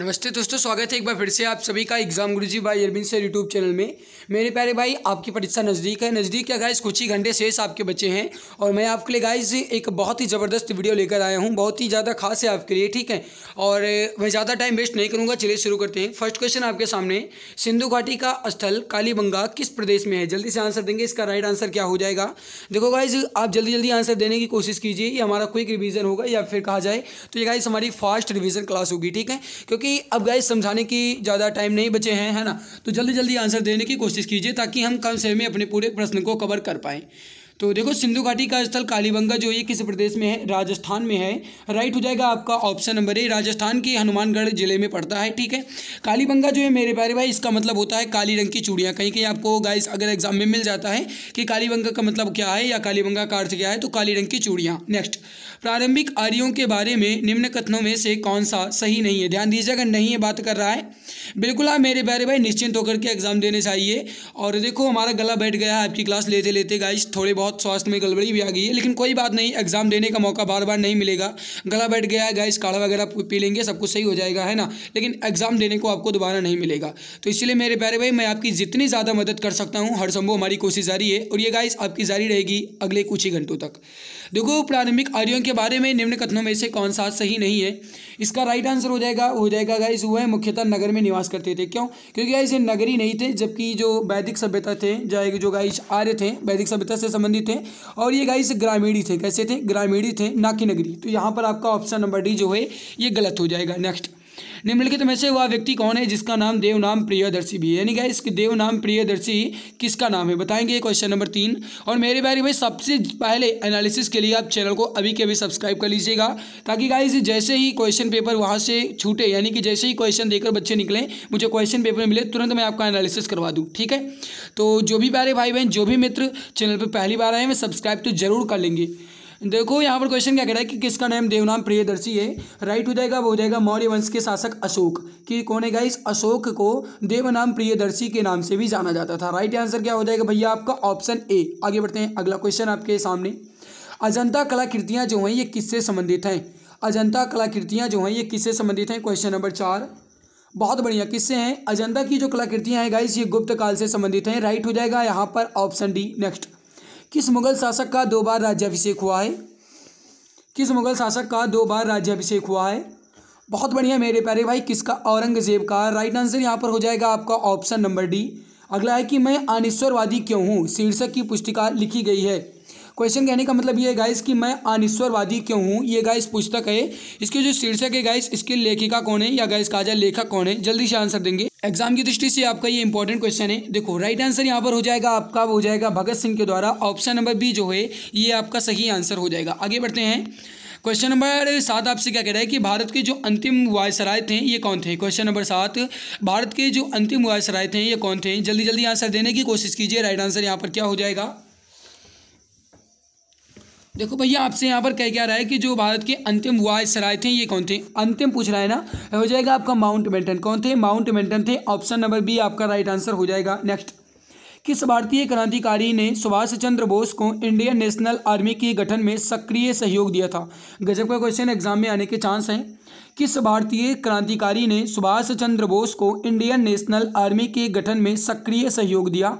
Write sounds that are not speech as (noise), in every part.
नमस्ते दोस्तों स्वागत है एक बार फिर से आप सभी का एग्जाम गुरुजी भाई अरविंद सर यूट्यूब चैनल में मेरे प्यारे भाई आपकी परीक्षा नज़दीक है नज़दीक क्या गाइस कुछ ही घंटे शेष आपके बच्चे हैं और मैं आपके लिए गाइस एक बहुत ही ज़बरदस्त वीडियो लेकर आया हूँ बहुत ही ज़्यादा खास है आपके लिए ठीक है और मैं ज़्यादा टाइम वेस्ट नहीं करूँगा चलिए शुरू करते हैं फर्स्ट क्वेश्चन आपके सामने सिंधु घाटी का स्थल कालीबंगा किस प्रदेश में है जल्दी से आंसर देंगे इसका राइट आंसर क्या हो जाएगा देखो गाइज आप जल्दी जल्दी आंसर देने की कोशिश कीजिए ये हमारा क्विक रिविज़न होगा या फिर कहा जाए तो ये गाइज हमारी फास्ट रिविज़न क्लास होगी ठीक है क्योंकि कि अब गाइस समझाने की ज़्यादा टाइम नहीं बचे हैं है ना तो जल्दी जल्दी आंसर देने की कोशिश कीजिए ताकि हम कम समय में अपने पूरे प्रश्न को कवर कर पाएँ तो देखो सिंधु घाटी का स्थल कालीबंगा जो ये किस प्रदेश में है राजस्थान में है राइट हो जाएगा आपका ऑप्शन नंबर ए राजस्थान के हनुमानगढ़ जिले में पड़ता है ठीक है कालीबंगा जो है मेरे प्यारे भाई इसका मतलब होता है काली रंग की चूड़ियाँ कहीं कहीं आपको गाइस अगर एग्जाम में मिल जाता है कि कालीबंगा का मतलब क्या है या कालीबंगा का अर्थ क्या है तो काली रंग की चूड़ियाँ नेक्स्ट प्रारंभिक आर्यों के बारे में निम्न कथनों में से कौन सा सही नहीं है ध्यान दीजिएगा नहीं ये बात कर रहा है बिल्कुल आप मेरे प्यारे भाई निश्चिंत होकर के एग्ज़ाम देने चाहिए और देखो हमारा गला बैठ गया है आपकी क्लास लेते लेते गाइस थोड़े बहुत स्वास्थ्य में गड़बड़ी भी आ गई है लेकिन कोई बात नहीं एग्ज़ाम देने का मौका बार बार नहीं मिलेगा गला बैठ गया है गाइस काढ़ा वगैरह पी लेंगे सब कुछ सही हो जाएगा है ना लेकिन एग्ज़ाम देने को आपको दोबारा नहीं मिलेगा तो इसलिए मेरे प्यारे भाई मैं आपकी जितनी ज़्यादा मदद कर सकता हूँ हर संभव हमारी कोशिश जारी है और ये गाइस आपकी जारी रहेगी अगले कुछ ही घंटों तक देखो प्रारंभिक आर्यों के बारे में निम्न कथनों में से कौन सा सही नहीं है इसका राइट आंसर हो जाएगा हो जाएगा गाइस वह मुख्यतः नगर में निवास करते थे क्यों क्योंकि गाइस ये नगरी नहीं थे जबकि जो वैदिक सभ्यता थे जाएगी जो गाइस आर्य थे वैदिक सभ्यता से संबंधित थे और ये गाइस ग्रामीणी थे कैसे थे ग्रामीणी थे ना कि नगरी तो यहाँ पर आपका ऑप्शन नंबर डी जो है ये गलत हो जाएगा नेक्स्ट निम्नलिखित में से वह व्यक्ति कौन है जिसका नाम देवनाम प्रियदर्शी भी है यानी क्या इसके देवनाम प्रियदर्शी किसका नाम है बताएंगे क्वेश्चन नंबर तीन और मेरे बारे में सबसे पहले एनालिसिस के लिए आप चैनल को अभी के अभी सब्सक्राइब कर लीजिएगा ताकि गाइज जैसे ही क्वेश्चन पेपर वहाँ से छूटे यानी कि जैसे ही क्वेश्चन देकर बच्चे निकले मुझे क्वेश्चन पेपर मिले तुरंत मैं आपका एनालिसिस करवा दूँ ठीक है तो जो भी प्यारे भाई बहन जो भी मित्र चैनल पर पहली बार आए हैं सब्सक्राइब तो जरूर कर लेंगे देखो यहाँ पर क्वेश्चन क्या कह रहा है कि किसका नाम देवनाम प्रियदर्शी है राइट हो जाएगा वो हो जाएगा मौर्य वंश के शासक अशोक कि कौन है गाइस अशोक को देवनाम प्रियदर्शी के नाम से भी जाना जाता था राइट आंसर क्या हो जाएगा भैया आपका ऑप्शन ए आगे बढ़ते हैं अगला क्वेश्चन आपके सामने अजंता कलाकृतियाँ जो हैं ये किससे संबंधित हैं अजंता कलाकृतियाँ जो हैं ये किससे संबंधित हैं क्वेश्चन नंबर चार बहुत बढ़िया किससे हैं अजंता की जो कलाकृतियाँ हैं गाइस ये गुप्त काल से संबंधित हैं राइट हो जाएगा यहाँ पर ऑप्शन डी नेक्स्ट किस मुगल शासक का दो बार राज्याभिषेक हुआ है किस मुगल शासक का दो बार राज्याभिषेक हुआ है बहुत बढ़िया मेरे प्यारे भाई किसका औरंगजेब का राइट आंसर यहाँ पर हो जाएगा आपका ऑप्शन नंबर डी अगला है कि मैं अनिश्वरवादी क्यों हूँ शीर्षक की पुस्तिका लिखी गई है क्वेश्चन कहने का मतलब ये गाइस कि मैं अनिश्वरवादी क्यों हूँ ये गाइस पुस्तक है इसके जो शीर्षक है गाइस इसके लेखिका कौन है या गाइस का लेखक कौन है जल्दी से आंसर देंगे एग्जाम की दृष्टि से आपका ये इंपॉर्टेंट क्वेश्चन है देखो राइट आंसर यहाँ पर हो जाएगा आपका हो जाएगा भगत सिंह के द्वारा ऑप्शन नंबर बी जो है ये आपका सही आंसर हो जाएगा आगे बढ़ते हैं क्वेश्चन नंबर सात आपसे क्या कह रहा है कि भारत के जो अंतिम वायसराय थे ये कौन थे क्वेश्चन नंबर सात भारत के जो अंतिम वायसराय थे ये कौन थे जल्दी जल्दी आंसर देने की कोशिश कीजिए राइट आंसर यहाँ पर क्या हो जाएगा देखो भैया आपसे यहाँ पर कह क्या रहा है कि जो भारत के अंतिम सराय थे ये कौन थे अंतिम पूछ रहा है ना हो जाएगा आपका माउंट मेंटन कौन थे माउंट मेंटन थे ऑप्शन नंबर बी आपका राइट आंसर हो जाएगा नेक्स्ट किस भारतीय क्रांतिकारी ने सुभाष चंद्र बोस को इंडियन नेशनल आर्मी के गठन में सक्रिय सहयोग दिया था गजब का क्वेश्चन एग्जाम में आने के चांस हैं किस भारतीय क्रांतिकारी ने सुभाष चंद्र बोस को इंडियन नेशनल आर्मी के गठन में सक्रिय सहयोग दिया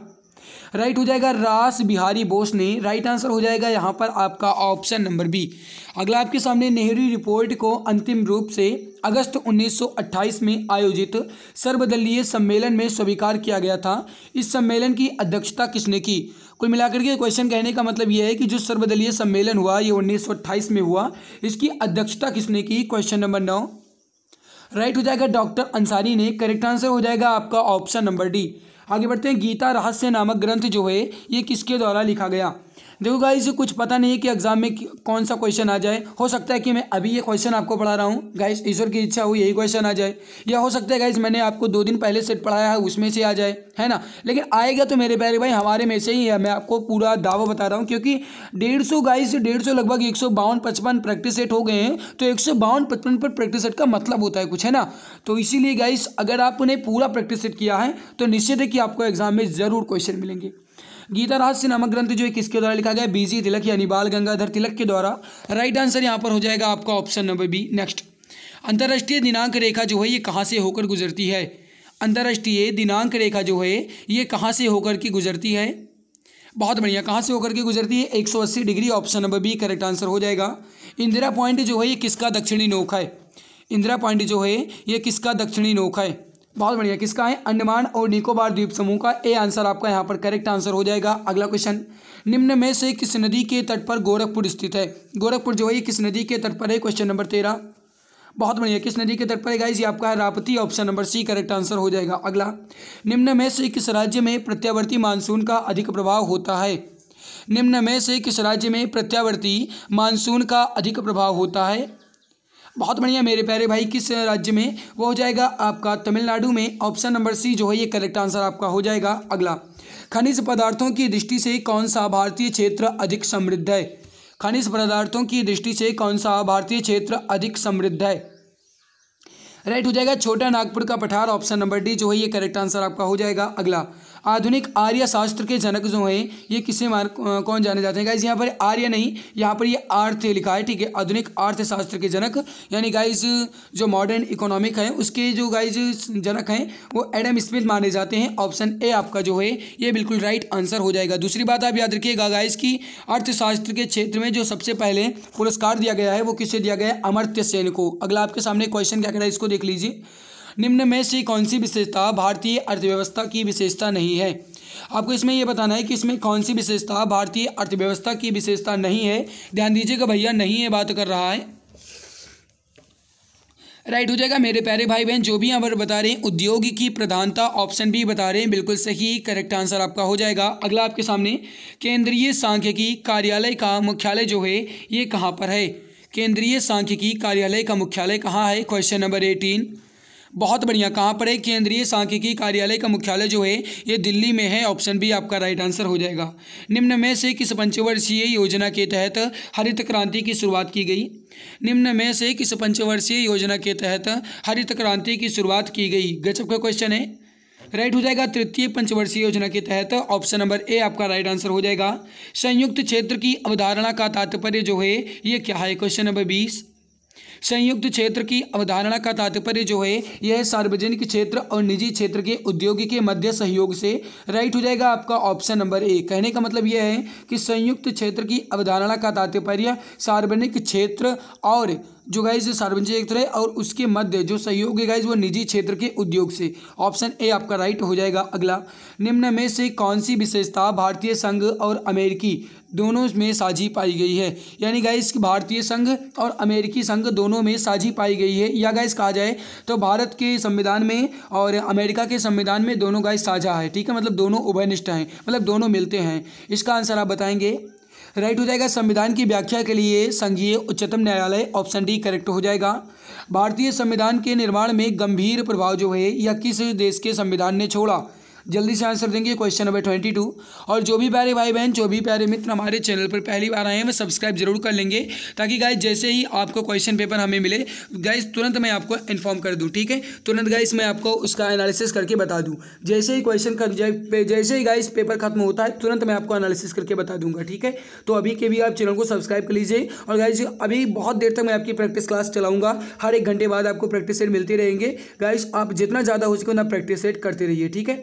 राइट हो जाएगा रास बिहारी बोस ने राइट आंसर हो जाएगा यहाँ पर आपका ऑप्शन नंबर बी अगला आपके सामने नेहरू रिपोर्ट को अंतिम रूप से अगस्त 1928 में आयोजित सर्वदलीय सम्मेलन में स्वीकार किया गया था इस सम्मेलन की अध्यक्षता किसने की कुल मिलाकर के क्वेश्चन कहने का मतलब यह है कि जो सर्वदलीय सम्मेलन हुआ ये उन्नीस में हुआ इसकी अध्यक्षता किसने की क्वेश्चन नंबर नौ राइट हो जाएगा डॉक्टर अंसारी ने करेक्ट आंसर हो जाएगा आपका ऑप्शन नंबर डी आगे बढ़ते हैं गीता रहस्य नामक ग्रंथ जो है ये किसके द्वारा लिखा गया देखो गाइज कुछ पता नहीं है कि एग्जाम में कौन सा क्वेश्चन आ जाए हो सकता है कि मैं अभी ये क्वेश्चन आपको पढ़ा रहा हूँ गाइज ईश्वर की इच्छा हो यही क्वेश्चन आ जाए या हो सकता है गाइज मैंने आपको दो दिन पहले सेट पढ़ाया है उसमें से आ जाए है ना लेकिन आएगा तो मेरे प्यारे भाई हमारे में से ही है मैं आपको पूरा दावा बता रहा हूँ क्योंकि डेढ़ सौ गाइस डेढ़ सौ लगभग एक सौ बावन पचपन प्रैक्टिस सेट हो गए हैं तो एक सौ बावन पचपन पर प्रैक्टिस सेट का मतलब होता है कुछ है ना तो इसीलिए गाइस अगर आपने पूरा प्रैक्टिस सेट किया है तो निश्चित है कि आपको एग्जाम में ज़रूर क्वेश्चन मिलेंगे गीता रहस्य नामक ग्रंथ जो है किसके द्वारा लिखा गया बीजी तिलक यानी बाल गंगाधर तिलक के द्वारा राइट आंसर यहाँ पर हो जाएगा आपका ऑप्शन नंबर बी नेक्स्ट अंतर्राष्ट्रीय दिनांक रेखा जो है ये कहाँ से होकर गुजरती है अंतर्राष्ट्रीय दिनांक रेखा जो है ये कहाँ से होकर के गुजरती है बहुत बढ़िया कहाँ से होकर के गुजरती है 180 degree option number B correct answer हो जाएगा इंदिरा पॉइंट जो है ये किसका दक्षिणी नोक है इंदिरा पॉइंट जो है ये किसका दक्षिणी नोक है बहुत बढ़िया किसका है अंडमान और निकोबार द्वीप समूह का ए आंसर आपका यहाँ पर करेक्ट आंसर हो जाएगा अगला क्वेश्चन निम्न में से किस नदी के तट पर गोरखपुर स्थित है गोरखपुर जो है किस नदी के तट पर है क्वेश्चन नंबर तेरह बहुत बढ़िया किस नदी के तट पर है ये आपका है Rapti option number C correct answer हो जाएगा अगला निम्न में से किस राज्य में प्रत्यावर्ती मानसून का अधिक प्रभाव होता है निम्न में से किस राज्य में प्रत्यावर्ती मानसून का अधिक प्रभाव होता है बहुत बढ़िया मेरे प्यारे भाई किस राज्य में वो हो जाएगा आपका तमिलनाडु में ऑप्शन नंबर सी जो है ये करेक्ट आंसर आपका हो जाएगा अगला खनिज पदार्थों की दृष्टि से कौन सा भारतीय क्षेत्र अधिक समृद्ध है खनिज पदार्थों की दृष्टि से कौन सा भारतीय क्षेत्र अधिक समृद्ध है राइट हो जाएगा छोटा नागपुर का पठार ऑप्शन नंबर डी जो है ये करेक्ट आंसर आपका हो जाएगा अगला आधुनिक आर्य शास्त्र के जनक जो हैं ये किसे मार कौन जाने जाते हैं गाइज यहाँ पर आर्य नहीं यहाँ पर ये आर्थ लिखा है ठीक है आधुनिक अर्थशास्त्र के जनक यानी गाइज जो मॉडर्न इकोनॉमिक है उसके जो गाइज जनक हैं वो एडम स्मिथ माने जाते हैं ऑप्शन ए आपका जो है ये बिल्कुल राइट आंसर हो जाएगा दूसरी बात आप याद रखिएगा गाइज की अर्थशास्त्र के क्षेत्र में जो सबसे पहले पुरस्कार दिया गया है वो किसे दिया गया है अमर्त्य सेन को अगला आपके सामने क्वेश्चन क्या कह रहा है इसको देख लीजिए निम्न में से कौन सी विशेषता भारतीय अर्थव्यवस्था की विशेषता नहीं है आपको इसमें यह बताना है कि इसमें कौन सी विशेषता भारतीय अर्थव्यवस्था की विशेषता नहीं है ध्यान दीजिएगा भैया नहीं है बात कर रहा है राइट हो जाएगा मेरे प्यारे भाई बहन जो भी यहाँ पर बता रहे हैं उद्योग की प्रधानता ऑप्शन भी बता रहे हैं बिल्कुल सही करेक्ट आंसर आपका हो जाएगा अगला आपके सामने केंद्रीय सांख्यिकी कार्यालय का मुख्यालय जो है ये कहाँ पर है केंद्रीय सांख्यिकी कार्यालय का मुख्यालय कहाँ है क्वेश्चन नंबर एटीन बहुत बढ़िया कहाँ पर है केंद्रीय सांख्यिकी कार्यालय का मुख्यालय जो है ये दिल्ली में है ऑप्शन बी आपका राइट आंसर हो जाएगा निम्न में से किस पंचवर्षीय योजना के तहत हरित क्रांति की शुरुआत की गई निम्न में से किस पंचवर्षीय योजना के तहत हरित क्रांति की शुरुआत की गई गजब का क्वेश्चन है राइट हो जाएगा तृतीय पंचवर्षीय योजना के तहत ऑप्शन नंबर ए आपका राइट आंसर हो जाएगा संयुक्त क्षेत्र की अवधारणा का तात्पर्य जो है ये क्या है क्वेश्चन नंबर बीस संयुक्त क्षेत्र की अवधारणा का तात्पर्य जो है यह सार्वजनिक क्षेत्र और निजी क्षेत्र के उद्योग के मध्य सहयोग से राइट हो जाएगा आपका ऑप्शन नंबर ए कहने का मतलब यह है कि संयुक्त क्षेत्र की अवधारणा का तात्पर्य सार्वजनिक क्षेत्र और जो गाइज सार्वजनिक क्षेत्र है और उसके मध्य जो सहयोग है गाइज वो निजी क्षेत्र के उद्योग से ऑप्शन ए आपका राइट हो जाएगा अगला निम्न में से कौन सी विशेषता भारतीय संघ और अमेरिकी दोनों में साझी पाई गई है यानी गाइस भारतीय संघ और अमेरिकी संघ दोनों में साझी पाई गई है या गाइस कहा जाए तो भारत के संविधान में और अमेरिका के संविधान में दोनों गाइस साझा है ठीक है मतलब दोनों उभयनिष्ठ हैं मतलब दोनों मिलते हैं इसका आंसर आप बताएंगे राइट हो जाएगा संविधान की व्याख्या के लिए संघीय उच्चतम न्यायालय ऑप्शन डी करेक्ट हो जाएगा भारतीय संविधान के निर्माण में गंभीर प्रभाव जो है या किस देश के संविधान ने छोड़ा जल्दी से आंसर देंगे क्वेश्चन नंबर ट्वेंटी टू और जो भी प्यारे भाई बहन जो भी प्यारे मित्र हमारे चैनल पर पहली बार आए हैं वह सब्सक्राइब जरूर कर लेंगे ताकि गाइज जैसे ही आपको क्वेश्चन पेपर हमें मिले गाइज तुरंत मैं आपको इन्फॉर्म कर दूँ ठीक है तुरंत गाइज मैं आपको उसका एनालिसिस करके बता दूँ जैसे ही क्वेश्चन जैसे ही गाइज पेपर खत्म होता है तुरंत मैं आपको एनालिसिस करके बता दूंगा ठीक है तो अभी के भी आप चैनल को सब्सक्राइब कर लीजिए और गाइज अभी बहुत देर तक मैं आपकी प्रैक्टिस क्लास चलाऊंगा हर एक घंटे बाद आपको प्रैक्टिस सेट मिलती रहेंगे गाइज आप जितना ज़्यादा हो सके उतना प्रैक्टिस सेट करते रहिए ठीक है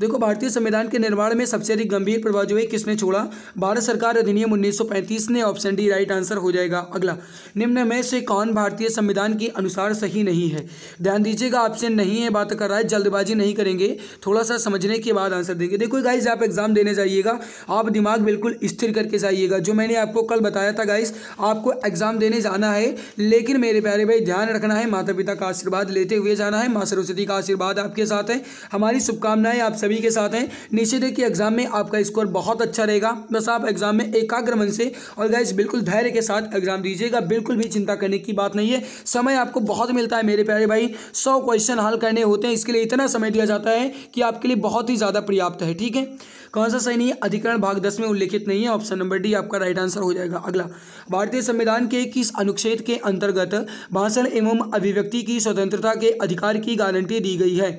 देखो भारतीय संविधान के निर्माण में सबसे अधिक गंभीर प्रभाव जो है किसने छोड़ा भारत सरकार अधिनियम उन्नीस ने ऑप्शन डी राइट आंसर हो जाएगा अगला निम्न में से कौन भारतीय संविधान के अनुसार सही नहीं है ध्यान दीजिएगा ऑप्शन नहीं है बात कर रहा है जल्दबाजी नहीं करेंगे थोड़ा सा समझने के बाद आंसर देंगे देखो गाइज आप एग्जाम देने जाइएगा आप दिमाग बिल्कुल स्थिर करके जाइएगा जो मैंने आपको कल बताया था गाइस आपको एग्जाम देने जाना है लेकिन मेरे प्यारे भाई ध्यान रखना है माता पिता का आशीर्वाद लेते हुए जाना है माँ सरस्वती का आशीर्वाद आपके साथ है हमारी शुभकामनाएं आप सभी के साथ हैं निश्चित है कि एग्जाम में आपका स्कोर बहुत अच्छा रहेगा बस आप एग्जाम में एकाग्र मन से और गाइस बिल्कुल धैर्य के साथ एग्जाम दीजिएगा बिल्कुल भी चिंता करने की बात नहीं है समय आपको बहुत मिलता है मेरे प्यारे भाई सौ क्वेश्चन हल करने होते हैं इसके लिए इतना समय दिया जाता है कि आपके लिए बहुत ही ज़्यादा पर्याप्त है ठीक है कौन सा सही नहीं है अधिकरण भाग दस में उल्लेखित नहीं है ऑप्शन नंबर डी आपका राइट आंसर हो जाएगा अगला भारतीय संविधान के किस अनुच्छेद के अंतर्गत भाषण एवं अभिव्यक्ति की स्वतंत्रता के अधिकार की गारंटी दी गई है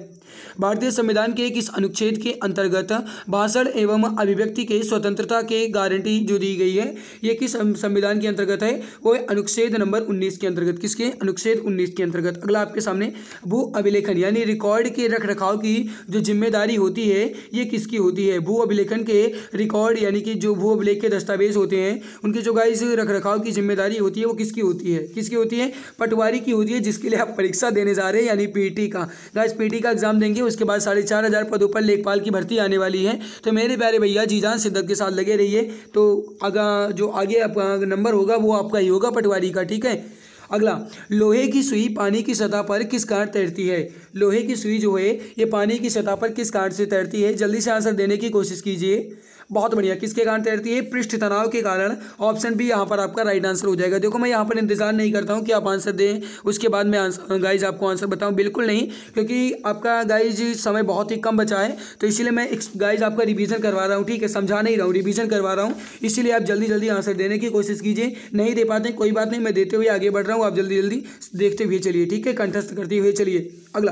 भारतीय संविधान के किस अनुच्छेद के अंतर्गत भाषण एवं अभिव्यक्ति के स्वतंत्रता के गारंटी जो दी गई है ये किस संविधान के अंतर्गत है वो अनुच्छेद नंबर उन्नीस के अंतर्गत किसके अनुच्छेद उन्नीस के अंतर्गत अगला आपके सामने भू अभिलेखन यानी रिकॉर्ड के रख रखाव की जो जिम्मेदारी होती है ये किसकी होती है भू अभिलेखन के रिकॉर्ड यानी कि जो भू अभिलेख के दस्तावेज होते हैं उनके जो गाइस रख रखाव की जिम्मेदारी होती है वो किसकी होती है किसकी होती है पटवारी की होती है जिसके लिए आप परीक्षा देने जा रहे हैं यानी पीटी का गाइस पीटी का एग्जाम देंगे हूँ उसके बाद साढ़े चार हज़ार पदों पर लेखपाल की भर्ती आने वाली है तो मेरे प्यारे भैया जीजान सिद्धत के साथ लगे रहिए तो आगा जो आगे आपका नंबर होगा वो आपका ही होगा पटवारी का ठीक है अगला लोहे की सुई पानी की सतह पर किस कारण तैरती है लोहे की सुई जो है ये पानी की सतह पर किस कारण से तैरती है जल्दी से आंसर देने की कोशिश कीजिए बहुत बढ़िया किसके कारण तैरती है पृष्ठ तनाव के कारण ऑप्शन बी यहाँ पर आपका राइट आंसर हो जाएगा देखो मैं यहाँ पर इंतजार नहीं करता हूँ कि आप आंसर दें उसके बाद मैं आंसर गाइज आपको आंसर बताऊँ बिल्कुल नहीं क्योंकि आपका गाइज समय बहुत ही कम बचा है तो इसलिए मैं गाइज आपका रिविजन करवा रहा हूँ ठीक है समझा नहीं रहा हूँ रिविजन करवा रहा हूँ इसीलिए आप जल्दी जल्दी आंसर देने की कोशिश कीजिए नहीं दे पाते कोई बात नहीं मैं देते हुए आगे बढ़ रहा हूँ हूँ आप जल्दी जल्दी देखते हुए चलिए ठीक है कंठस्थ करते हुए चलिए अगला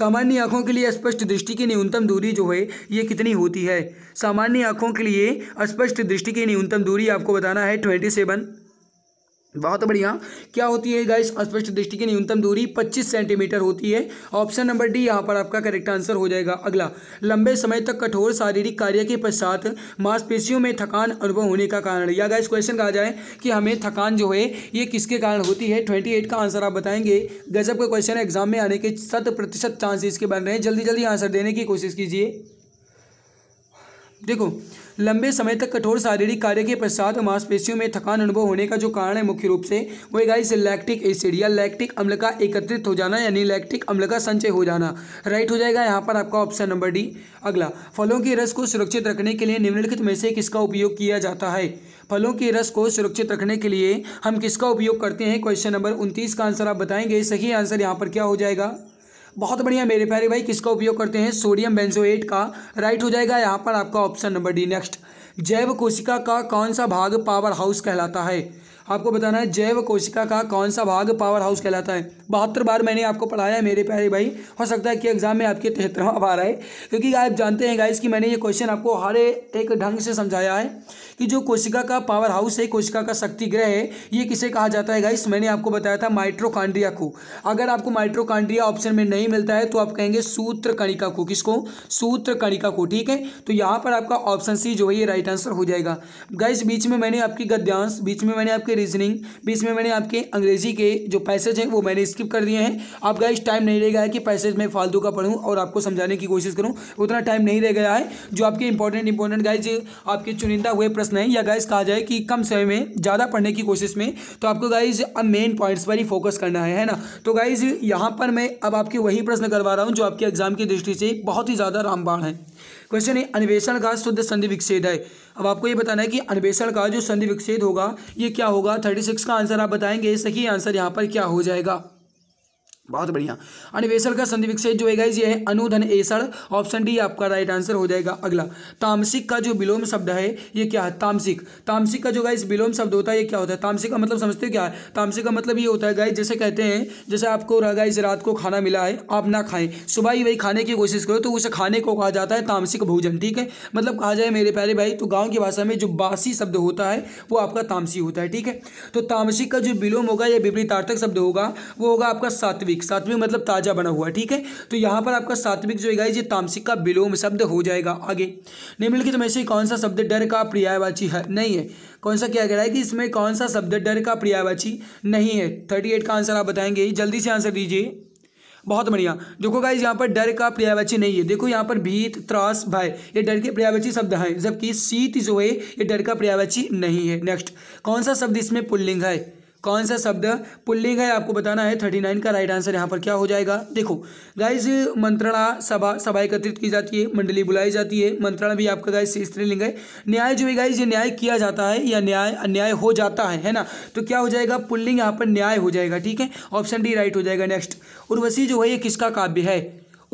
सामान्य आँखों के लिए स्पष्ट दृष्टि की न्यूनतम दूरी जो है ये कितनी होती है सामान्य आँखों के लिए स्पष्ट दृष्टि की न्यूनतम दूरी आपको बताना है ट्वेंटी सेवन बहुत बढ़िया क्या होती है गाइस स्पष्ट दृष्टि की न्यूनतम दूरी 25 सेंटीमीटर होती है ऑप्शन नंबर डी यहाँ पर आपका करेक्ट आंसर हो जाएगा अगला लंबे समय तक कठोर शारीरिक कार्य के पश्चात मांसपेशियों में थकान अनुभव होने का कारण या गाइस क्वेश्चन कहा जाए कि हमें थकान जो है ये किसके कारण होती है ट्वेंटी का आंसर आप बताएंगे गजब का क्वेश्चन एग्जाम में आने के शत प्रतिशत चांसेस के बन रहे हैं जल्दी जल्दी आंसर देने की कोशिश कीजिए देखो लंबे समय तक कठोर शारीरिक कार्य के पश्चात मांसपेशियों में थकान अनुभव होने का जो कारण है मुख्य रूप से वो है गाइस लैक्टिक एसिड या लैक्टिक अम्ल का एकत्रित हो जाना यानी लैक्टिक अम्ल का संचय हो जाना राइट हो जाएगा यहाँ पर आपका ऑप्शन नंबर डी अगला फलों के रस को सुरक्षित रखने के लिए निम्नलिखित में से किसका उपयोग किया जाता है फलों के रस को सुरक्षित रखने के लिए हम किसका उपयोग करते हैं क्वेश्चन नंबर उनतीस का आंसर आप बताएंगे सही आंसर यहाँ पर क्या हो जाएगा बहुत बढ़िया मेरे प्यारे भाई किसका उपयोग करते हैं सोडियम बेंजोएट का राइट हो जाएगा यहाँ पर आपका ऑप्शन नंबर डी नेक्स्ट जैव कोशिका का कौन सा भाग पावर हाउस कहलाता है आपको बताना है जैव कोशिका का कौन सा भाग पावर हाउस कहलाता है बहत्तर बार मैंने आपको पढ़ाया है मेरे प्यारे भाई हो सकता है कि एग्जाम में आपके तिहत्तरवा बार आए क्योंकि आप जानते हैं गाइस कि मैंने ये क्वेश्चन आपको हर एक ढंग से समझाया है कि जो कोशिका का पावर हाउस है कोशिका का शक्ति ग्रह है ये किसे कहा जाता है गाइस मैंने आपको बताया था माइट्रोकांड्रिया को अगर आपको माइट्रोकांड्रिया ऑप्शन में नहीं मिलता है तो आप कहेंगे सूत्र कणिका को किसको सूत्र कणिका को ठीक है तो यहाँ पर आपका ऑप्शन सी जो है ये राइट आंसर हो जाएगा गाइस बीच में मैंने आपकी गद्यांश बीच में मैंने आपके रीजनिंग बीच में मैंने आपके अंग्रेजी के जो पैसेज हैं वो मैंने स्किप कर दिए हैं आप गाइस टाइम नहीं रह गया है कि पैसेज मैं फालतू का पढ़ूँ और आपको समझाने की कोशिश करूँ उतना टाइम नहीं रह गया है जो आपके इंपॉर्टेंट इंपॉर्टेंट गाइज आपके चुनिंदा हुए प्रश्न हैं या गाइज कहा जाए कि कम समय में ज़्यादा पढ़ने की कोशिश में तो आपको गाइज अब मेन पॉइंट्स पर ही फोकस करना है है ना तो गाइज यहाँ पर मैं अब आपके वही प्रश्न करवा रहा हूँ जो आपके एग्जाम की दृष्टि से बहुत ही ज़्यादा रामबाण है क्वेश्चन है अन्वेषण का शुद्ध संधि विक्षेद है अब आपको ये बताना है कि अन्वेषण का जो संधि विक्षेद होगा ये क्या होगा थर्टी सिक्स का आंसर आप बताएंगे सही आंसर यहाँ पर क्या हो जाएगा बहुत बढ़िया अनवेसल का संधि विक्षेप जो है ये है अनुधन एसर ऑप्शन डी आपका राइट आंसर हो जाएगा अगला तामसिक का जो विलोम शब्द है ये क्या है तामसिक तामसिक का जो गाइज विलोम शब्द होता है ये क्या होता है तामसिक का मतलब समझते हो क्या है तामसिक का मतलब ये होता है गाइज जैसे कहते हैं जैसे आपको गाइज रात को खाना मिला है आप ना खाएं सुबह ही वही खाने की कोशिश करो तो उसे खाने को कहा जाता है तामसिक भोजन ठीक है मतलब कहा जाए मेरे प्यारे भाई तो गाँव की भाषा में जो बासी शब्द होता है वो आपका तामसी होता है ठीक है तो तामसिक का जो विलोम होगा या विपरीतार्थक शब्द होगा वो होगा आपका सात्विक सात्विक सात्विक मतलब ताजा बना हुआ ठीक है तो यहां पर आपका सात्विक जो है ये तामसिक का विलोम शब्द हो जाएगा आगे निम्नलिखित में से कौन सा शब्द डर का पर्यायवाची है नहीं है कौन सा क्या कह रहा है कि इसमें कौन सा शब्द डर का पर्यायवाची नहीं है थर्टी एट का आंसर आप बताएंगे जल्दी से आंसर दीजिए बहुत बढ़िया देखो गाइज यहाँ पर डर का पर्यायवाची नहीं है देखो यहाँ पर भीत त्रास भय ये डर के पर्यायवाची शब्द हैं जबकि शीत जो है ये डर का पर्यायवाची नहीं है नेक्स्ट कौन सा शब्द इसमें पुल्लिंग है कौन सा शब्द पुल्लिंग है आपको बताना है थर्टी नाइन का राइट आंसर यहाँ पर क्या हो जाएगा देखो गाइज मंत्रणा सभा सभा एकत्रित की जाती है मंडली बुलाई जाती है मंत्रणा भी आपका गाइज स्त्रीलिंग है न्याय जो है गाइज न्याय किया जाता है या न्याय अन्याय हो जाता है है ना तो क्या हो जाएगा पुल्लिंग यहाँ पर न्याय हो जाएगा ठीक है ऑप्शन डी राइट हो जाएगा नेक्स्ट उर्वशी जो है ये किसका काव्य है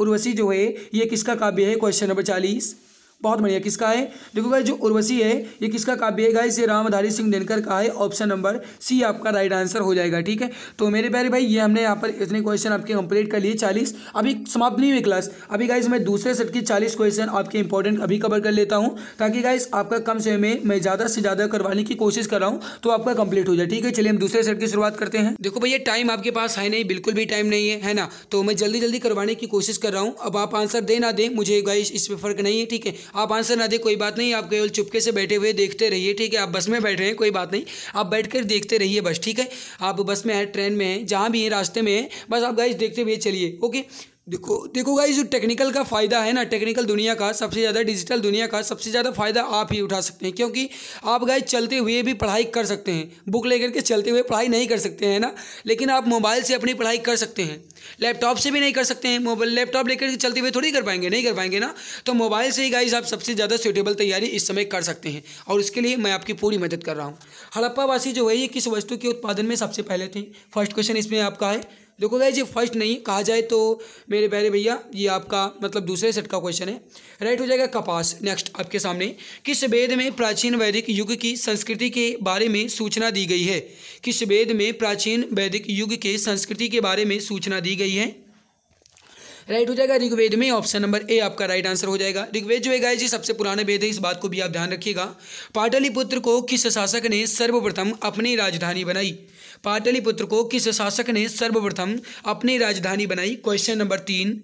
उर्वशी जो है ये किसका काव्य है क्वेश्चन नंबर चालीस बहुत बढ़िया किसका है देखो गाइज जो उर्वशी है ये किसका काव्य है गाइज ये रामधारी सिंह देनकर का है ऑप्शन नंबर सी आपका राइट आंसर हो जाएगा ठीक है तो मेरे प्यारे भाई ये हमने यहाँ पर इतने क्वेश्चन आपके कंप्लीट कर लिए चालीस अभी समाप्त नहीं हुई क्लास अभी गाइज मैं दूसरे सेट के चालीस क्वेश्चन आपके इंपॉर्टेंट अभी कवर कर लेता हूँ ताकि गाइज आपका कम समय में मैं ज़्यादा से ज़्यादा करवाने की कोशिश कर रहा हूँ तो आपका कंप्लीट हो जाए ठीक है चलिए हम दूसरे सेट की शुरुआत करते हैं देखो भैया टाइम आपके पास है नहीं बिल्कुल भी टाइम नहीं है है ना तो मैं जल्दी जल्दी करवाने की कोशिश कर रहा हूँ अब आप आंसर दे ना दें मुझे गाइज इस पर फर्क नहीं है ठीक है आप आंसर ना दे कोई बात नहीं आप केवल चुपके से बैठे हुए देखते रहिए ठीक है आप बस में बैठ रहे हैं कोई बात नहीं आप बैठ कर देखते रहिए बस ठीक है आप बस में हैं ट्रेन में हैं जहाँ भी हैं रास्ते में हैं बस आप गाइज देखते हुए चलिए ओके देखो देखो गाइज जो टेक्निकल का फ़ायदा है ना टेक्निकल दुनिया का सबसे ज़्यादा डिजिटल दुनिया का सबसे ज़्यादा फ़ायदा आप ही उठा सकते हैं क्योंकि आप गाइज चलते हुए भी पढ़ाई कर सकते हैं बुक लेकर के चलते हुए पढ़ाई नहीं कर सकते हैं ना लेकिन आप मोबाइल से अपनी पढ़ाई कर सकते हैं लैपटॉप से भी नहीं कर सकते हैं मोबाइल लैपटॉप लेकर के चलते हुए थोड़ी कर पाएंगे नहीं कर पाएंगे ना तो मोबाइल से ही गाइज आप सबसे ज़्यादा सूटेबल तैयारी इस समय कर सकते हैं और इसके लिए मैं आपकी पूरी मदद कर रहा हूँ हड़प्पावासी जो है ये किस वस्तु के उत्पादन में सबसे पहले थी फर्स्ट क्वेश्चन इसमें आपका है देखो गाइज ये फर्स्ट नहीं कहा जाए तो मेरे प्यारे भैया ये आपका मतलब दूसरे सेट का क्वेश्चन है राइट हो जाएगा कपास नेक्स्ट आपके सामने किस वेद में प्राचीन वैदिक युग की संस्कृति के बारे में सूचना दी गई है किस वेद में प्राचीन वैदिक युग के संस्कृति के बारे में सूचना दी गई है राइट हो जाएगा ऋग्वेद में ऑप्शन नंबर ए आपका राइट आंसर हो जाएगा ऋग्वेद जो है गाय जी सबसे पुराने वेद है इस बात को भी आप ध्यान रखिएगा पाटलिपुत्र को किस शासक ने सर्वप्रथम अपनी राजधानी बनाई पाटलिपुत्र को किस शासक ने सर्वप्रथम अपनी राजधानी बनाई क्वेश्चन नंबर तीन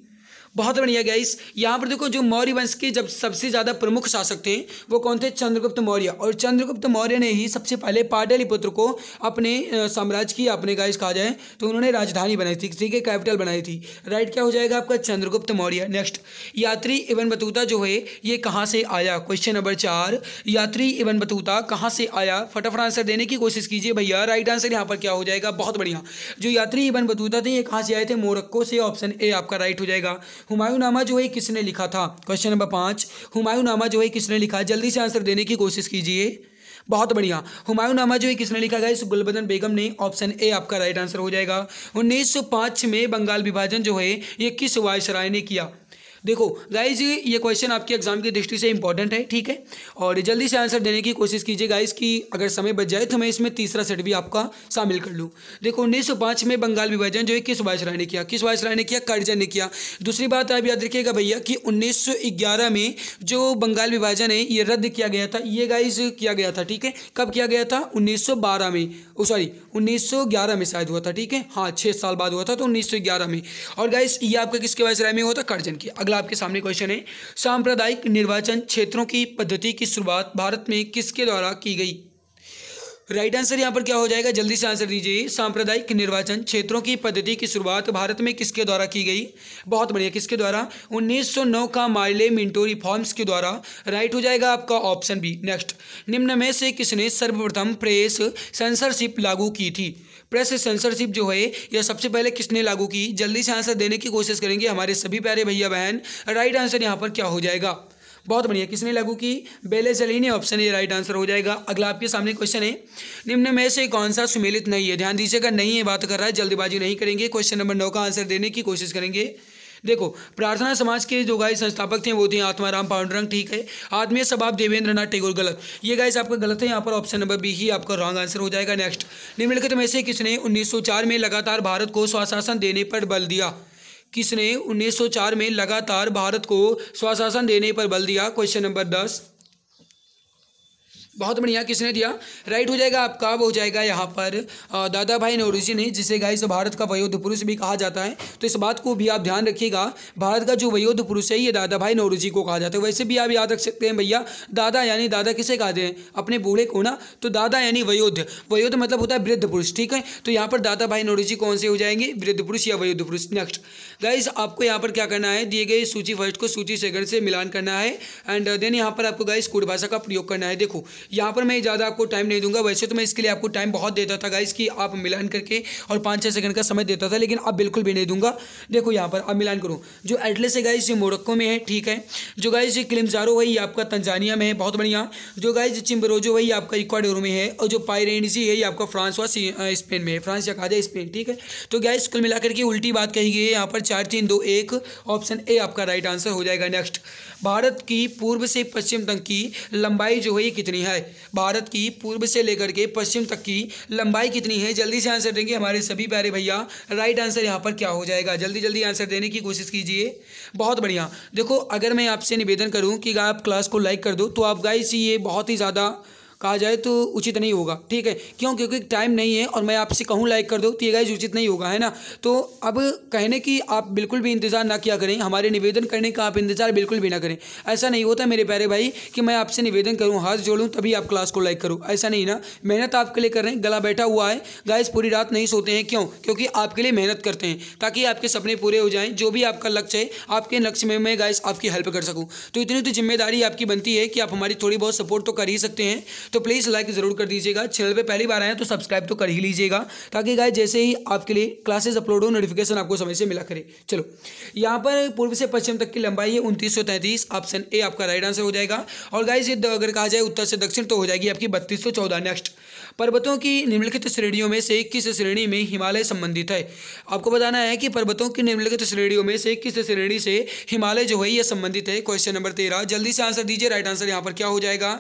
बहुत बढ़िया गाइस यहाँ पर देखो जो मौर्य वंश के जब सबसे ज़्यादा प्रमुख शासक थे वो कौन थे चंद्रगुप्त मौर्य और चंद्रगुप्त मौर्य ने ही सबसे पहले पाटलिपुत्र को अपने साम्राज्य की अपने गाइस कहा जाए तो उन्होंने राजधानी बनाई थी ठीक है कैपिटल बनाई थी राइट क्या हो जाएगा आपका चंद्रगुप्त मौर्य नेक्स्ट यात्री इवन बतूता जो है ये कहाँ से आया क्वेश्चन नंबर चार यात्री इवन बतूता कहाँ से आया फटाफट आंसर देने की कोशिश कीजिए भैया राइट आंसर यहाँ पर क्या हो जाएगा बहुत बढ़िया जो यात्री इवन बतूता थे ये कहाँ से आए थे मोरक्को से ऑप्शन ए आपका राइट हो जाएगा हुमायूं नामा जो है किसने लिखा था क्वेश्चन नंबर पाँच हुमायूं नामा जो है किसने लिखा जल्दी से आंसर देने की कोशिश कीजिए बहुत बढ़िया हुमायूं नामा जो है किसने लिखा गया इस गुलबदन बेगम ने ऑप्शन ए आपका राइट आंसर हो जाएगा 1905 में बंगाल विभाजन जो है ये किस वायसराय ने किया देखो गाइज ये क्वेश्चन आपके एग्जाम की दृष्टि से इंपॉर्टेंट है ठीक है और जल्दी से आंसर देने की कोशिश कीजिए गाइज कि अगर समय बच जाए तो मैं इसमें तीसरा सेट भी आपका शामिल कर लूँ देखो उन्नीस में बंगाल विभाजन जो है किस वायसराय ने किया किस वायसराय ने किया कर्जन ने किया दूसरी बात आप याद रखिएगा भैया कि उन्नीस में जो बंगाल विभाजन है ये रद्द किया गया था ये गाइज किया गया था ठीक है कब किया गया था उन्नीस में सॉरी उन्नीस में शायद हुआ था ठीक है हाँ छः साल बाद हुआ था तो उन्नीस में और गाइज ये आपका किसके वायसराय में हुआ था कर्जन की अगला आपके सामने क्वेश्चन है सांप्रदायिक निर्वाचन क्षेत्रों की पद्धति की शुरुआत भारत में किसके द्वारा की गई राइट आंसर यहाँ पर क्या हो जाएगा जल्दी से आंसर दीजिए सांप्रदायिक निर्वाचन क्षेत्रों की पद्धति की शुरुआत भारत में किसके द्वारा की गई बहुत बढ़िया किसके द्वारा 1909 का माइले मिंटो रिफॉर्म्स के द्वारा राइट हो जाएगा आपका ऑप्शन बी नेक्स्ट निम्न में से किसने सर्वप्रथम प्रेस सेंसरशिप लागू की थी प्रेस सेंसरशिप जो है यह सबसे पहले किसने लागू की जल्दी से आंसर देने की कोशिश करेंगे हमारे सभी प्यारे भैया बहन राइट आंसर यहाँ पर क्या हो जाएगा बहुत बढ़िया किसने लागू की बेले जली ने ऑप्शन ये राइट आंसर हो जाएगा अगला आपके सामने क्वेश्चन है निम्न में से कौन सा सुमेलित नहीं है ध्यान दीजिएगा नहीं है बात कर रहा है जल्दबाजी नहीं करेंगे क्वेश्चन नंबर नौ का आंसर देने की कोशिश करेंगे देखो प्रार्थना समाज के जो गाय संस्थापक थे वो थे आत्माराम पांडुरंग ठीक है आत्मीय सबाब देवेंद्र नाथ टेगोर गलत ये गाइस आपका गलत है यहाँ पर ऑप्शन नंबर बी ही आपका रॉन्ग आंसर हो जाएगा नेक्स्ट निम्नलिखित में से किसने 1904 में लगातार भारत को स्वशासन देने पर बल दिया किसने 1904 में लगातार भारत को स्वशासन देने पर बल दिया क्वेश्चन नंबर दस बहुत बढ़िया किसने दिया राइट हो जाएगा आपका वो हो जाएगा यहाँ पर दादा भाई नौरोजी ने जिसे गाइस भारत का वयोध पुरुष भी कहा जाता है तो इस बात को भी आप ध्यान रखिएगा भारत का जो वयोध पुरुष है ये दादा भाई नौरोजी को कहा जाता है वैसे भी आप याद रख सकते हैं भैया दादा यानी दादा किसे कहते हैं अपने बूढ़े को ना तो दादा यानी वयोध वयोध मतलब होता है वृद्ध पुरुष ठीक है तो यहाँ पर दादा भाई नौरोजी कौन से हो जाएंगे वृद्ध पुरुष या वयोध पुरुष नेक्स्ट गाइज आपको यहाँ पर क्या करना है दिए गए सूची फर्स्ट को सूची सेकंड से मिलान करना है एंड देन यहाँ पर आपको गाइस कूट भाषा का प्रयोग करना है देखो यहाँ पर मैं ज़्यादा आपको टाइम नहीं दूंगा वैसे तो मैं इसके लिए आपको टाइम बहुत देता था गाइस कि आप मिलान करके और पाँच छः सेकंड का समय देता था लेकिन अब बिल्कुल भी नहीं दूंगा देखो यहाँ पर अब मिलान करूँ जो एटलेस है गाइस ये मोरक्को में है ठीक है जो गाइस ये क्लिमजारो वही आपका तंजानिया में है बहुत बढ़िया जो गाइज चिम्बरोजो वही आपका इक्वाडोर में है और जो पायरेंडसी है ये आपका फ्रांस व स्पेन में है फ्रांस या खाजा स्पेन ठीक है तो गाइस कुल मिलाकर के उल्टी बात कही गई है यहाँ पर चार तीन दो एक ऑप्शन ए आपका राइट आंसर हो जाएगा नेक्स्ट भारत की पूर्व से पश्चिम तक की लंबाई जो है कितनी है है भारत की पूर्व से लेकर के पश्चिम तक की लंबाई कितनी है जल्दी से आंसर देंगे हमारे सभी प्यारे भैया राइट आंसर यहाँ पर क्या हो जाएगा जल्दी जल्दी आंसर देने की कोशिश कीजिए बहुत बढ़िया देखो अगर मैं आपसे निवेदन करूँ कि आप क्लास को लाइक कर दो तो आप गाइस ये बहुत ही ज़्यादा कहा जाए तो उचित नहीं होगा ठीक है क्यों क्योंकि टाइम नहीं है और मैं आपसे कहूँ लाइक कर दो तो ये गाइज उचित नहीं होगा है ना तो अब कहने की आप बिल्कुल भी इंतज़ार ना किया करें हमारे निवेदन करने का आप इंतज़ार बिल्कुल भी ना करें ऐसा नहीं होता मेरे प्यारे भाई कि मैं आपसे निवेदन करूँ हाथ जोड़ूँ तभी आप क्लास को लाइक करो ऐसा नहीं ना मेहनत आपके लिए कर रहे हैं गला बैठा हुआ है गाइस पूरी रात नहीं सोते हैं क्यों क्योंकि आपके लिए मेहनत करते हैं ताकि आपके सपने पूरे हो जाएं जो भी आपका लक्ष्य है आपके लक्ष्य में मैं गाइस आपकी हेल्प कर सकूँ तो इतनी तो जिम्मेदारी आपकी बनती है कि आप हमारी थोड़ी बहुत सपोर्ट तो कर ही सकते हैं तो प्लीज़ लाइक ज़रूर कर दीजिएगा चैनल पर पहली बार आए तो सब्सक्राइब तो कर ही लीजिएगा ताकि गाय जैसे ही आपके लिए क्लासेज अपलोड हो नोटिफिकेशन आपको समय से मिला करे चलो यहाँ पर पूर्व से पश्चिम तक की लंबाई है उनतीस ऑप्शन ए आपका राइट आंसर हो जाएगा और गाय से अगर कहा जाए उत्तर से दक्षिण तो हो जाएगी आपकी बत्तीस नेक्स्ट पर्वतों की निम्नलिखित श्रेणियों में से किस श्रेणी में हिमालय संबंधित है आपको बताना है कि पर्वतों की निम्नलिखित श्रेणियों में से किस श्रेणी से हिमालय जो है यह संबंधित है क्वेश्चन नंबर तेरह जल्दी से आंसर दीजिए राइट आंसर यहाँ पर क्या हो जाएगा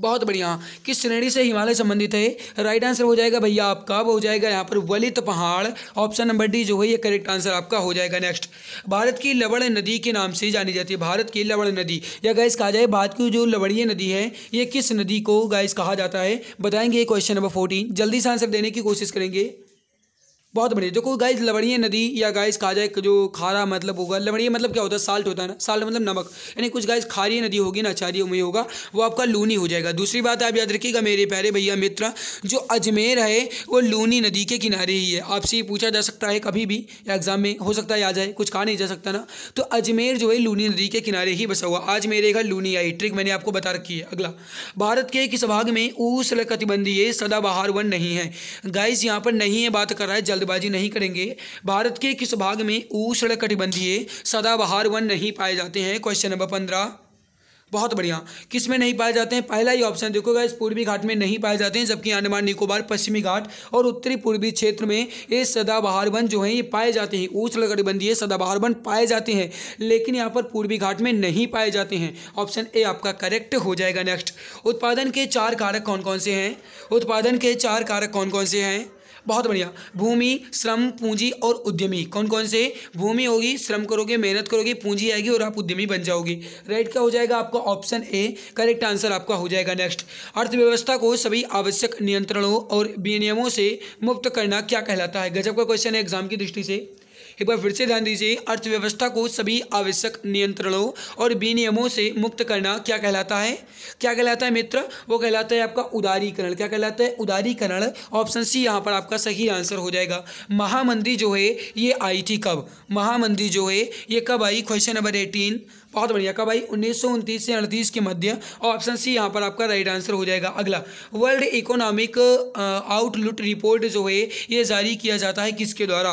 बहुत बढ़िया किस श्रेणी से हिमालय संबंधित है राइट आंसर हो जाएगा भैया आपका हो जाएगा यहाँ पर वलित पहाड़ ऑप्शन नंबर डी जो है ये करेक्ट आंसर आपका हो जाएगा नेक्स्ट भारत की लवण नदी के नाम से जानी जाती है भारत की लवण नदी या गैस कहा जाए भारत की जो लवणीय नदी है ये किस नदी को गैस कहा जाता है बताएंगे क्वेश्चन नंबर फोर्टीन जल्दी से आंसर देने की कोशिश करेंगे बहुत बढ़िया देखो गाइस लवणीय नदी या गाइस कहा जाए जो खारा मतलब होगा लवणीय मतलब क्या होता है साल्ट होता है ना साल्ट मतलब नमक यानी कुछ गाइस खारी नदी होगी ना आचार्य में होगा वो आपका लूनी हो जाएगा दूसरी बात आप याद रखिएगा मेरे प्यारे भैया मित्र जो अजमेर है वो लूनी नदी के किनारे ही है आपसे पूछा जा सकता है कभी भी या एग्जाम में हो सकता है आ जाए कुछ कहा नहीं जा सकता ना तो अजमेर जो है लूनी नदी के किनारे ही बसा हुआ आज मेरे घर लूनी आई ट्रिक मैंने आपको बता रखी है अगला भारत के किस भाग में ऊसल कटिबंधीय सदाबहार वन नहीं है गाइस यहाँ पर नहीं है बात कर रहा है जल्द जल्दबाजी नहीं करेंगे भारत के किस भाग में ऊष्ण कटिबंधीय सदाबहार वन नहीं पाए जाते हैं क्वेश्चन नंबर पंद्रह बहुत बढ़िया किस में नहीं पाए जाते हैं पहला ही ऑप्शन देखोगा इस पूर्वी घाट में नहीं पाए जाते हैं जबकि अंडमान निकोबार पश्चिमी घाट और उत्तरी पूर्वी क्षेत्र में ये सदाबहार वन जो है ये पाए जाते हैं ऊंच उष्णकटिबंधीय सदाबहार वन पाए जाते हैं लेकिन यहाँ पर पूर्वी घाट में नहीं पाए जाते हैं ऑप्शन ए आपका करेक्ट हो जाएगा नेक्स्ट उत्पादन के चार कारक कौन कौन से हैं उत्पादन के चार कारक कौन कौन से हैं बहुत बढ़िया भूमि श्रम पूंजी और उद्यमी कौन कौन से भूमि होगी श्रम करोगे मेहनत करोगे पूंजी आएगी और आप उद्यमी बन जाओगे राइट क्या हो जाएगा आपका ऑप्शन ए करेक्ट आंसर आपका हो जाएगा नेक्स्ट अर्थव्यवस्था को सभी आवश्यक नियंत्रणों और विनियमों से मुक्त करना क्या कहलाता है गजब का क्वेश्चन है एग्जाम की दृष्टि से एक बार फिर से ध्यान दीजिए अर्थव्यवस्था को सभी आवश्यक नियंत्रणों और विनियमों से मुक्त करना क्या कहलाता है क्या कहलाता है मित्र वो कहलाता है आपका उदारीकरण क्या कहलाता है उदारीकरण ऑप्शन सी यहाँ पर आपका सही आंसर हो जाएगा महामंदी जो है ये आई थी कब महामंदी जो है ये कब आई क्वेश्चन नंबर एटीन बहुत बढ़िया कब आई उन्नीस से अड़तीस के मध्य ऑप्शन सी यहाँ पर आपका राइट आंसर हो जाएगा अगला वर्ल्ड इकोनॉमिक आउटलुट रिपोर्ट जो है ये जारी किया जाता है किसके द्वारा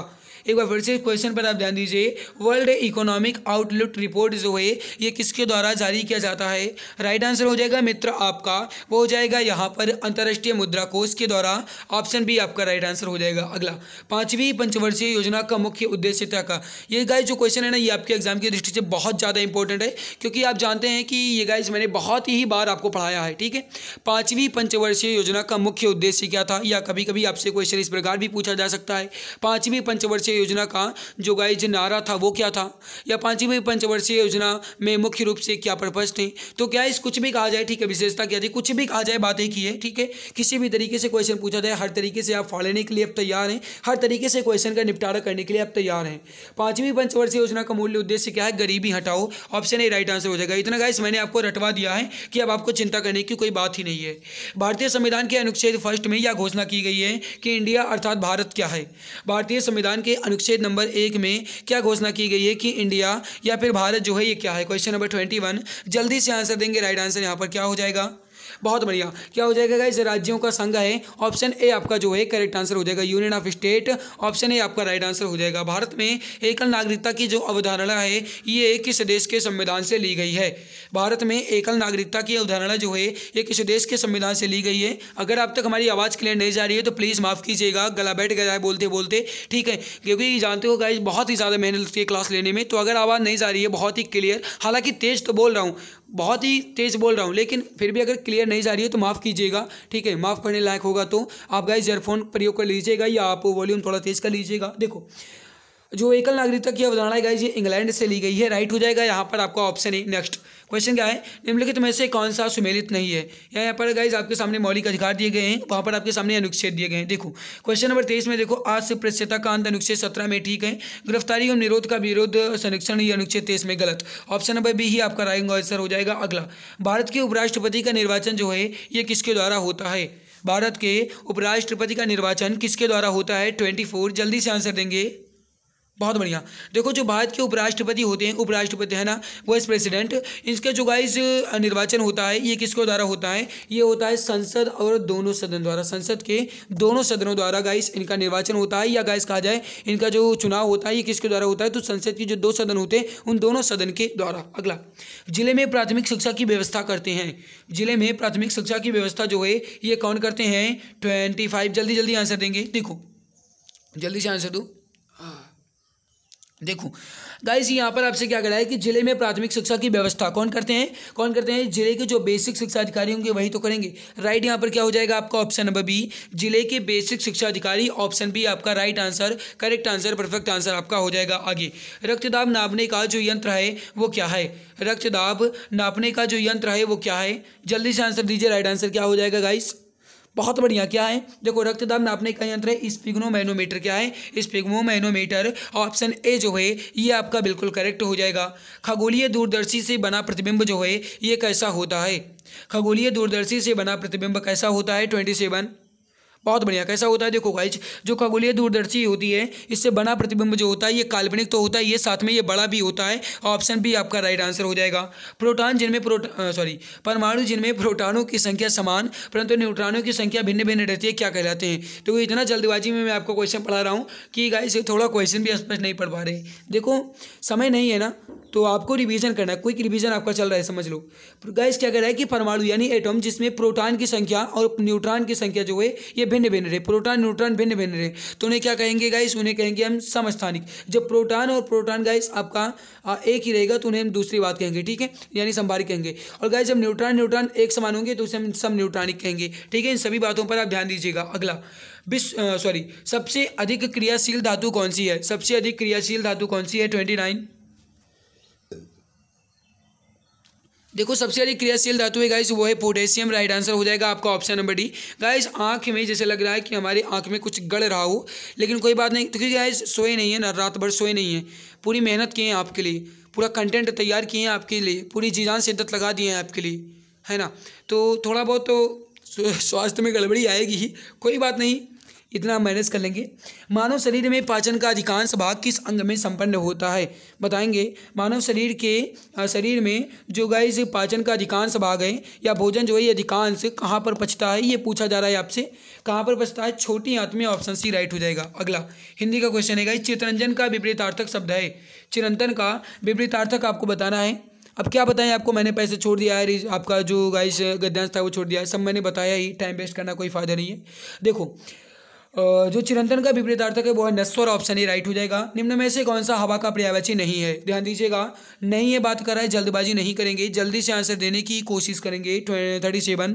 एक बार फिर से क्वेश्चन पर आप ध्यान दीजिए वर्ल्ड इकोनॉमिक आउटलुक रिपोर्ट जो है ये किसके द्वारा जारी किया जाता है राइट आंसर हो जाएगा मित्र आपका वो हो जाएगा यहाँ पर अंतर्राष्ट्रीय मुद्रा कोष के द्वारा ऑप्शन बी आपका राइट आंसर हो जाएगा अगला पांचवी पंचवर्षीय योजना का मुख्य उद्देश्य क्या का ये गाय जो क्वेश्चन है ना ये आपके एग्जाम की दृष्टि से बहुत ज़्यादा इंपॉर्टेंट है क्योंकि आप जानते हैं कि ये गाय मैंने बहुत ही बार आपको पढ़ाया है ठीक है पाँचवीं पंचवर्षीय योजना का मुख्य उद्देश्य क्या था या कभी कभी आपसे क्वेश्चन इस प्रकार भी पूछा जा सकता है पाँचवीं पंचवर्षीय योजना का जो गाइज नारा था वो क्या था या पांचवी पंचवर्षीय योजना में मुख्य रूप से क्या पर्पज थे तो क्या इस कुछ भी कहा जाए ठीक है विशेषता क्या थी कुछ भी कहा जाए बातें की है ठीक है किसी भी तरीके से क्वेश्चन पूछा जाए हर तरीके से आप फाड़ के लिए आप तैयार हैं हर तरीके से क्वेश्चन का निपटारा करने के लिए आप तैयार हैं पांचवी पंचवर्षीय योजना का मूल्य उद्देश्य क्या है गरीबी हटाओ ऑप्शन ए राइट आंसर हो जाएगा इतना गाइस मैंने आपको रटवा दिया है कि अब आपको चिंता करने की कोई बात ही नहीं है भारतीय संविधान के अनुच्छेद फर्स्ट में यह घोषणा की गई है कि इंडिया अर्थात भारत क्या है भारतीय संविधान के अनुच्छेद नंबर एक में क्या घोषणा की गई है कि इंडिया या फिर भारत जो है ये क्या है क्वेश्चन नंबर ट्वेंटी वन जल्दी से आंसर देंगे राइट आंसर यहाँ पर क्या हो जाएगा बहुत बढ़िया क्या हो जाएगा इस राज्यों का संघ है ऑप्शन ए आपका जो है करेक्ट आंसर हो जाएगा union of state option A आपका राइट आंसर हो जाएगा भारत में एकल नागरिकता की जो अवधारणा है ये किस देश के संविधान से ली गई है भारत में एकल नागरिकता की अवधारणा जो है ये किस देश के संविधान से ली गई है अगर आप तक हमारी आवाज़ क्लियर नहीं जा रही है तो प्लीज़ माफ़ कीजिएगा गला बैठ गया है बोलते बोलते ठीक है क्योंकि जानते हो गाइज बहुत ही ज़्यादा मेहनत लगती है क्लास लेने में तो अगर आवाज़ नहीं जा रही है बहुत ही क्लियर हालांकि तेज़ तो बोल रहा हूँ बहुत ही तेज़ बोल रहा हूँ लेकिन फिर भी अगर क्लियर नहीं जा रही है तो माफ़ कीजिएगा ठीक है माफ़ करने लायक होगा तो आप गाइज एयरफोन प्रयोग कर लीजिएगा या आप वॉल्यूम थोड़ा तेज़ कर लीजिएगा देखो जो एकल नागरिकता की अवधारणा है गाइज ये इंग्लैंड से ली गई है राइट हो जाएगा यहाँ पर आपका ऑप्शन है नेक्स्ट क्वेश्चन क्या है निम्नलिखित में से कौन सा सुमेलित नहीं है या यहाँ पर गाइज आपके सामने मौलिक अधिकार दिए गए हैं वहाँ पर आपके सामने अनुच्छेद दिए गए हैं देखो क्वेश्चन नंबर तेईस में देखो अस्पृश्यता का अंत अनुच्छेद सत्रह में ठीक है गिरफ्तारी एवं निरोध का विरोध संरक्षण ये अनुच्छेद तेईस में गलत ऑप्शन नंबर बी ही आपका राइंग आंसर हो जाएगा अगला भारत के उपराष्ट्रपति का निर्वाचन जो है ये किसके द्वारा होता है भारत के उपराष्ट्रपति का निर्वाचन किसके द्वारा होता है ट्वेंटी फोर जल्दी से आंसर देंगे बहुत बढ़िया देखो जो भारत के उपराष्ट्रपति होते हैं उपराष्ट्रपति है ना वाइस प्रेसिडेंट इसका जो गाइज निर्वाचन होता है ये किसके द्वारा होता है ये होता है संसद और दोनों सदन द्वारा संसद के दोनों सदनों द्वारा गाइस इनका निर्वाचन होता है या गाइस कहा जाए इनका जो चुनाव होता है ये किसके द्वारा होता है तो संसद के जो दो सदन होते हैं उन दोनों सदन के द्वारा अगला जिले में प्राथमिक शिक्षा की व्यवस्था करते हैं जिले में प्राथमिक शिक्षा की व्यवस्था जो है ये कौन करते हैं ट्वेंटी फाइव जल्दी जल्दी आंसर देंगे देखो जल्दी से आंसर दो देखो गाइस यहाँ पर आपसे क्या रहा है कि जिले में प्राथमिक शिक्षा की व्यवस्था कौन करते हैं कौन करते हैं जिले के जो बेसिक शिक्षा अधिकारी होंगे वही तो करेंगे राइट यहाँ पर क्या हो जाएगा आपका ऑप्शन नंबर बी जिले के बेसिक शिक्षा अधिकारी ऑप्शन बी आपका right answer correct answer perfect answer आपका हो जाएगा आगे रक्तदाब नापने का जो यंत्र है वो क्या है रक्तदाब नापने का जो यंत्र है वो क्या है जल्दी से आंसर दीजिए राइट आंसर क्या हो जाएगा गाइस बहुत बढ़िया क्या है देखो रक्तदाब नापने का यंत्र है स्पिग्नोमैनोमीटर क्या है स्पिग्नोमैनोमीटर ऑप्शन ए जो है ये आपका बिल्कुल करेक्ट हो जाएगा खगोलीय दूरदर्शी से बना प्रतिबिंब जो है ये कैसा होता है खगोलीय दूरदर्शी से बना प्रतिबिंब कैसा होता है ट्वेंटी सेवन बहुत बढ़िया कैसा होता है देखो गाइज जो खगोलीय दूरदर्शी होती है इससे बना प्रतिबिंब जो होता है ये काल्पनिक तो होता है ये साथ में ये बड़ा भी होता है ऑप्शन भी आपका राइट आंसर हो जाएगा प्रोटॉन जिनमें प्रोट सॉरी परमाणु जिनमें प्रोटॉनों की संख्या समान परंतु न्यूट्रॉनों की संख्या भिन्न भिन्न रहती है क्या कहलाते हैं तो इतना जल्दबाजी में मैं आपको क्वेश्चन पढ़ा रहा हूँ कि गाइज थोड़ा क्वेश्चन भी स्पष्ट नहीं पढ़ पा रहे देखो समय नहीं है ना तो आपको रिवीजन करना है क्विक रिवीजन आपका चल रहा है समझ लो गाइज क्या कह रहा है कि परमाणु यानी एटम जिसमें प्रोटॉन की संख्या और न्यूट्रॉन की संख्या जो है ये भिन्न भिन्न रहे प्रोटॉन न्यूट्रॉन भिन्न भिन्न रहे तो उन्हें क्या कहेंगे गाइस उन्हें कहेंगे हम समस्थानिक जब प्रोटॉन और प्रोटॉन गाइस आपका एक ही रहेगा तो उन्हें हम दूसरी बात कहेंगे ठीक है यानी संभारिक कहेंगे और गाइस जब न्यूट्रॉन न्यूट्रॉन एक समान होंगे तो उसे हम सब न्यूट्रॉनिक कहेंगे ठीक है इन सभी बातों पर आप ध्यान दीजिएगा अगला विश्व सॉरी सबसे अधिक क्रियाशील धातु कौन सी है सबसे अधिक क्रियाशील धातु कौन सी है ट्वेंटी नाइन देखो सबसे अधिक क्रियाशील धातु है गाइस वो है पोटेशियम राइट आंसर हो जाएगा आपका ऑप्शन नंबर डी गाइस आंख में जैसे लग रहा है कि हमारी आंख में कुछ गड़ रहा हो लेकिन कोई बात नहीं क्योंकि गाइस सोए नहीं है ना रात भर सोए नहीं है पूरी मेहनत किए हैं आपके लिए पूरा कंटेंट तैयार किए हैं आपके लिए पूरी जीजान शिद्दत लगा दिए हैं आपके लिए है ना तो थोड़ा बहुत तो स्वास्थ्य में गड़बड़ी आएगी ही कोई बात नहीं इतना मैनेज कर लेंगे मानव शरीर में पाचन का अधिकांश भाग किस अंग में संपन्न होता है बताएंगे मानव शरीर के शरीर में जो गाइस पाचन का अधिकांश भाग है या भोजन जो है ये अधिकांश कहाँ पर पचता है ये पूछा जा रहा है आपसे कहाँ पर पचता है छोटी हाथ में ऑप्शन सी राइट हो जाएगा अगला हिंदी का क्वेश्चन है गाइस चितरंजन का विपरीतार्थक शब्द है चिरंतन का विपरीतार्थक आपको बताना है अब क्या बताएं आपको मैंने पैसे छोड़ दिया है आपका जो गाइस गद्यांश था वो छोड़ दिया है सब मैंने बताया ही टाइम वेस्ट करना कोई फ़ायदा नहीं है देखो जो चिरंतन का विपरीतार्थक है वो है नस्वर ऑप्शन ही राइट हो जाएगा निम्न में से कौन सा हवा का पर्यावची नहीं है ध्यान दीजिएगा नहीं ये बात कर रहा है जल्दबाजी नहीं करेंगे जल्दी से आंसर देने की कोशिश करेंगे थर्टी सेवन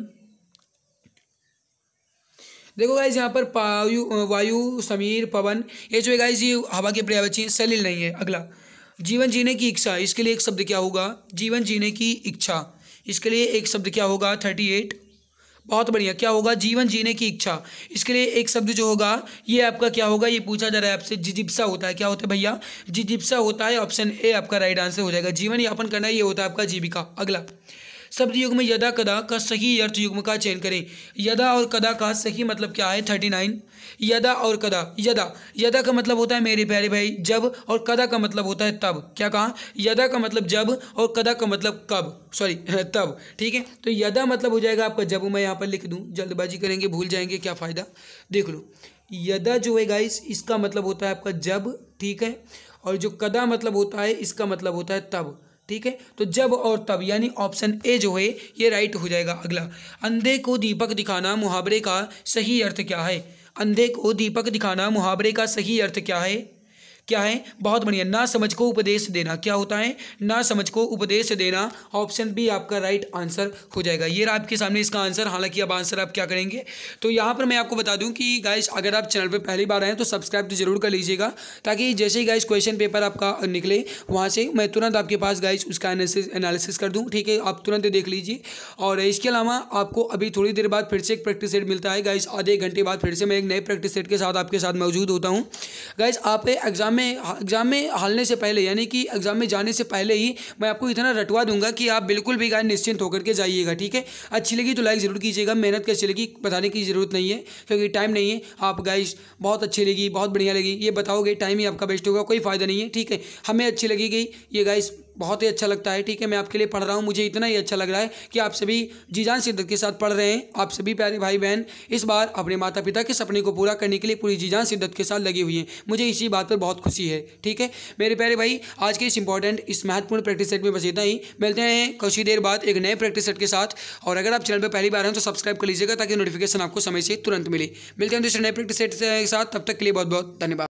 देखो गाइज यहाँ पर वायु वायु समीर पवन ये जो है गाइज ये हवा के पर्यावची सलील नहीं है अगला जीवन जीने की इच्छा इसके लिए एक शब्द क्या होगा जीवन जीने की इच्छा इसके लिए एक शब्द क्या होगा थर्टी एट बहुत बढ़िया क्या होगा जीवन जीने की इच्छा इसके लिए एक शब्द जो होगा ये आपका क्या होगा ये पूछा जा रहा है आपसे जिजिप्सा होता है क्या होता है भैया जिजिप्सा होता है ऑप्शन ए आपका राइट आंसर हो जाएगा जीवन यापन करना ये होता है आपका जीविका अगला शब्द में यदा कदा का सही अर्थ युग्म का चयन करें यदा और कदा का सही मतलब क्या है थर्टी नाइन यदा और कदा यदा यदा का मतलब होता है मेरे प्यारे भाई जब और कदा का मतलब होता है तब क्या कहा यदा का मतलब जब और कदा का मतलब कब सॉरी (laughs) तब ठीक है तो यदा मतलब हो जाएगा आपका जब मैं यहाँ पर लिख दूँ जल्दबाजी करेंगे भूल जाएंगे क्या फ़ायदा देख लो यदा जो है गाइस इसका मतलब होता है आपका जब ठीक है और जो कदा मतलब होता है इसका मतलब होता है तब ठीक है तो जब और तब यानी ऑप्शन ए जो है ये राइट हो जाएगा अगला अंधे को दीपक दिखाना मुहावरे का सही अर्थ क्या है अंधे को दीपक दिखाना मुहावरे का सही अर्थ क्या है क्या है बहुत बढ़िया ना समझ को उपदेश देना क्या होता है ना समझ को उपदेश देना ऑप्शन बी आपका राइट आंसर हो जाएगा ये रहा आपके सामने इसका आंसर हालांकि अब आंसर आप क्या करेंगे तो यहाँ पर मैं आपको बता दूँ कि गाइस अगर आप चैनल पर पहली बार आएँ तो सब्सक्राइब तो जरूर कर लीजिएगा ताकि जैसे ही गाइस क्वेश्चन पेपर आपका निकले वहाँ से मैं तुरंत आपके पास गाइस उसका एनालिसिस कर दूँ ठीक है आप तुरंत देख लीजिए और इसके अलावा आपको अभी थोड़ी देर बाद फिर से एक प्रैक्टिस सेट मिलता है गाइस आधे घंटे बाद फिर से मैं एक नए प्रैक्टिस सेट के साथ आपके साथ मौजूद होता हूँ गाइस आप एग्जाम एग्ज़ाम में एग्ज़ाम में हालने से पहले यानी कि एग्ज़ाम में जाने से पहले ही मैं आपको इतना रटवा दूंगा कि आप बिल्कुल भी गाय निश्चिंत होकर के जाइएगा ठीक है अच्छी लगी तो लाइक ज़रूर कीजिएगा मेहनत कैसी लगी बताने की ज़रूरत नहीं है क्योंकि टाइम नहीं है आप गाइस बहुत अच्छी लगी बहुत बढ़िया लगी ये बताओगे टाइम ही आपका बेस्ट होगा कोई फ़ायदा नहीं है ठीक है हमें अच्छी लगी गई ये गाइस बहुत ही अच्छा लगता है ठीक है मैं आपके लिए पढ़ रहा हूँ मुझे इतना ही अच्छा लग रहा है कि आप सभी जीजान शिद्दत के साथ पढ़ रहे हैं आप सभी प्यारे भाई बहन इस बार अपने माता पिता के सपने को पूरा करने के लिए पूरी जीजान शिद्दत के साथ लगी हुई है मुझे इसी बात पर बहुत खुशी है ठीक है मेरे प्यारे भाई आज के इस इंपॉर्टेंट इस महत्वपूर्ण प्रैक्टिस सेट में बस इतना ही मिलते हैं कुछ ही देर बाद एक नए प्रैक्टिस सेट के साथ और अगर आप चैनल पर पहली बार हैं तो सब्सक्राइब कर लीजिएगा ताकि नोटिफिकेशन आपको समय से तुरंत मिले मिलते हैं दूसरे नए प्रैक्टिस सेट के साथ तब तक के लिए बहुत बहुत धन्यवाद